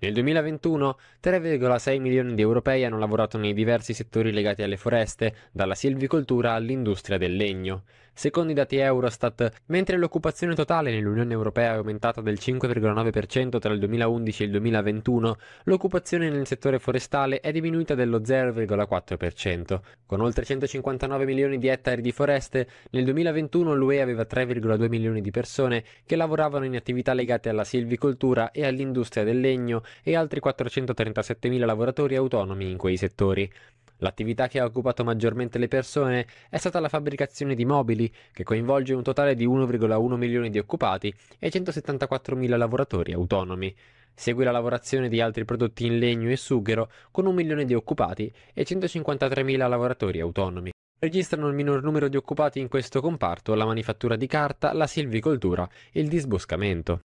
Nel 2021 3,6 milioni di europei hanno lavorato nei diversi settori legati alle foreste, dalla silvicoltura all'industria del legno secondo i dati Eurostat, mentre l'occupazione totale nell'Unione Europea è aumentata del 5,9% tra il 2011 e il 2021, l'occupazione nel settore forestale è diminuita dello 0,4%. Con oltre 159 milioni di ettari di foreste, nel 2021 l'UE aveva 3,2 milioni di persone che lavoravano in attività legate alla silvicoltura e all'industria del legno e altri 437 mila lavoratori autonomi in quei settori. L'attività che ha occupato maggiormente le persone è stata la fabbricazione di mobili, che coinvolge un totale di 1,1 milioni di occupati e 174 mila lavoratori autonomi. Segue la lavorazione di altri prodotti in legno e sughero, con un milione di occupati e 153 mila lavoratori autonomi. Registrano il minor numero di occupati in questo comparto la manifattura di carta, la silvicoltura e il disboscamento.